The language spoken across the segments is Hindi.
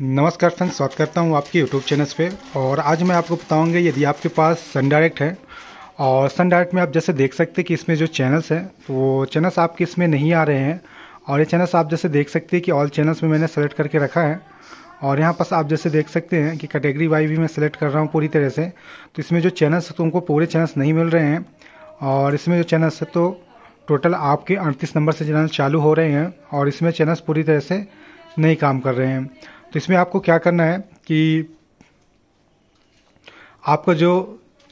नमस्कार फ्रेंड्स स्वागत करता हूँ आपके यूट्यूब चैनल पे और आज मैं आपको बताऊँगा यदि आपके पास सन डायरेक्ट है और सन डायरेक्ट में आप जैसे देख सकते हैं कि इसमें जो चैनल्स हैं तो वो चैनल्स आपके इसमें नहीं आ रहे हैं और ये चैनल्स आप जैसे देख सकते हैं कि ऑल चैनल्स में मैंने सेलेक्ट करके रखा है और यहाँ पास आप जैसे देख सकते हैं कि कैटेगरी वाई भी मैं सेलेक्ट कर रहा हूँ पूरी तरह से तो इसमें जो चैनल्स हैं तो उनको पूरे चैनल्स नहीं मिल रहे हैं और इसमें जो चैनल्स हैं तो टोटल आपके अड़तीस नंबर से चैनल चालू हो रहे हैं और इसमें चैनल्स पूरी तरह से नहीं काम कर रहे हैं तो इसमें आपको क्या करना है कि आपका जो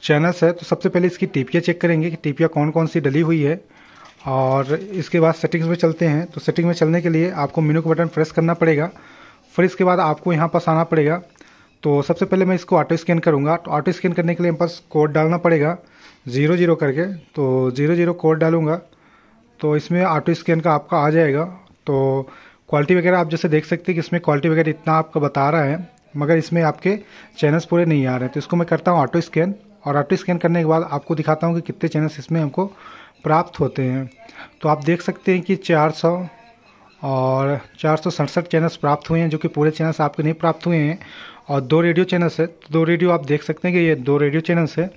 चैनल्स है तो सबसे पहले इसकी टीपिया चेक करेंगे कि टीपिया कौन कौन सी डली हुई है और इसके बाद सेटिंग्स में चलते हैं तो सेटिंग में चलने के लिए आपको मेनू का बटन प्रेस करना पड़ेगा फिर इसके बाद आपको यहाँ पास आना पड़ेगा तो सबसे पहले मैं इसको ऑटो स्कैन करूँगा तो ऑटो स्कैन करने के लिए हम पास कोड डालना पड़ेगा ज़ीरो ज़ीरो करके तो ज़ीरो ज़ीरो कोड डालूँगा तो इसमें ऑटो स्कैन का आपका आ जाएगा तो क्वालिटी वगैरह आप जैसे देख सकते हैं कि इसमें क्वालिटी वगैरह इतना आपको बता रहा है मगर इसमें आपके चैनल्स पूरे नहीं आ रहे तो इसको मैं करता हूँ ऑटो स्कैन और ऑटो स्कैन करने के बाद आपको दिखाता हूँ कि कितने चैनल्स इसमें हमको प्राप्त होते हैं तो आप देख सकते हैं कि चार और चार चैनल्स प्राप्त हुए हैं जो कि पूरे चैनल्स आपके नहीं प्राप्त हुए हैं और दो रेडियो चैनल्स है तो दो रेडियो आप देख सकते हैं कि ये दो रेडियो चैनल्स है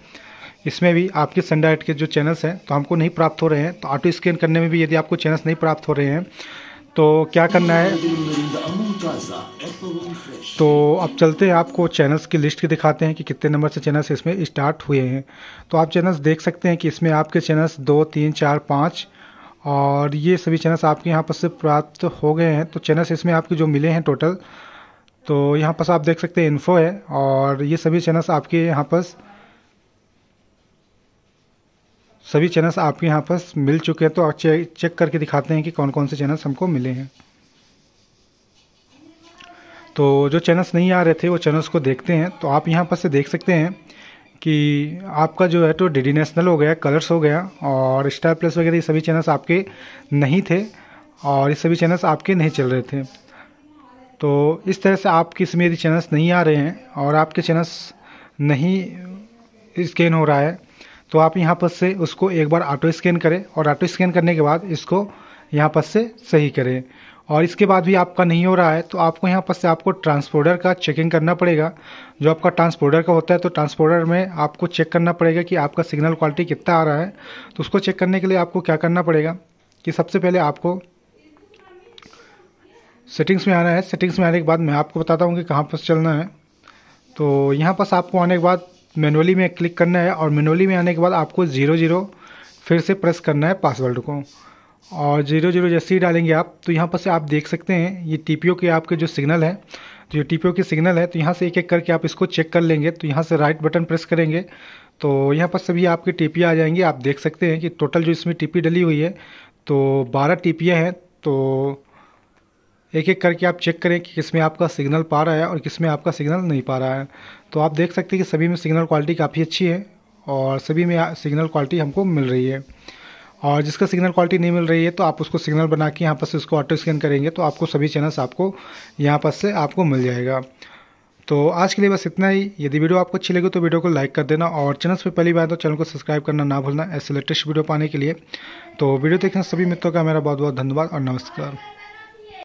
इसमें भी आपके सनडाइट के जो चैनल्स हैं तो हमको नहीं प्राप्त हो रहे हैं तो ऑटो स्कैन करने में भी यदि आपको चैनल्स नहीं प्राप्त हो रहे हैं तो क्या करना है तो अब चलते हैं आपको चैनल्स की लिस्ट की दिखाते हैं कि कितने नंबर से चैनल्स इसमें स्टार्ट हुए हैं तो आप चैनल्स देख सकते हैं कि इसमें आपके चैनल्स दो तीन चार पाँच और ये सभी चैनल्स आपके यहाँ पर से प्राप्त हो गए हैं तो चैनल्स इसमें आपके जो मिले हैं टोटल तो यहाँ पर आप देख सकते हैं इन्फो है और ये सभी चैनल्स आपके यहाँ पर सभी चैनल्स आपके यहाँ पर मिल चुके हैं तो आप चे, चेक करके दिखाते हैं कि कौन कौन से चैनल्स हमको मिले हैं तो जो चैनल्स नहीं आ रहे थे वो चैनल्स को देखते हैं तो आप यहाँ पर से देख सकते हैं कि आपका जो है तो डी नेशनल हो गया कलर्स हो गया और स्टार प्लस वगैरह ये सभी चैनल्स आपके नहीं थे और ये सभी चैनल्स आपके नहीं चल रहे थे तो इस तरह से आप आपके इसमें यदि चैनल्स नहीं आ रहे हैं और आपके चैनल्स नहीं स्कैन हो रहा है तो आप यहाँ पर से उसको एक बार ऑटो स्कैन करें और ऑटो स्कैन करने के बाद इसको यहाँ पर से सही करें और इसके बाद भी आपका नहीं हो रहा है तो आपको यहाँ पर से आपको ट्रांसपोर्टर का चेकिंग करना पड़ेगा जो आपका ट्रांसपोर्टर का होता है तो ट्रांसपोर्टर में आपको चेक करना पड़ेगा कि आपका सिग्नल क्वालिटी कितना आ रहा है तो उसको चेक करने के लिए आपको क्या करना पड़ेगा कि सबसे पहले आपको सेटिंग्स में आना है सेटिंग्स में आने के बाद मैं आपको बताता हूँ कि कहाँ पर चलना है तो यहाँ पर आपको आने के बाद मैनुअली में क्लिक करना है और मैनुअली में आने के बाद आपको ज़ीरो ज़ीरो फिर से प्रेस करना है पासवर्ड को और जीरो जीरो जैसे ही डालेंगे आप तो यहाँ पर से आप देख सकते हैं ये टी के आपके जो सिग्नल है जो ये टी के सिग्नल है तो यहाँ से एक एक करके आप इसको चेक कर लेंगे तो यहाँ से राइट बटन प्रेस करेंगे तो यहाँ पर सभी आपके टी आ जाएंगी आप देख सकते हैं कि टोटल जो इसमें टी डली हुई है तो बारह टी हैं तो एक एक करके आप चेक करें कि किस में आपका सिग्नल पा रहा है और किस में आपका सिग्नल नहीं पा रहा है तो आप देख सकते हैं कि सभी में सिग्नल क्वालिटी काफ़ी अच्छी है और सभी में सिग्नल क्वालिटी हमको मिल रही है और जिसका सिग्नल क्वालिटी नहीं मिल रही है तो आप उसको सिग्नल बना के यहाँ पर से उसको ऑटो स्कैन करेंगे तो आपको सभी चैनल्स आपको यहाँ पर से आपको मिल जाएगा तो आज के लिए बस इतना ही यदि वीडियो आपको अच्छी लगी तो वीडियो को लाइक कर देना और चैनल पर पहली बार तो चैनल को सब्सक्राइब करना ना भूलना ऐसे लेटेस्ट वीडियो पाने के लिए तो वीडियो देखने सभी मित्रों का मेरा बहुत बहुत धन्यवाद और नमस्कार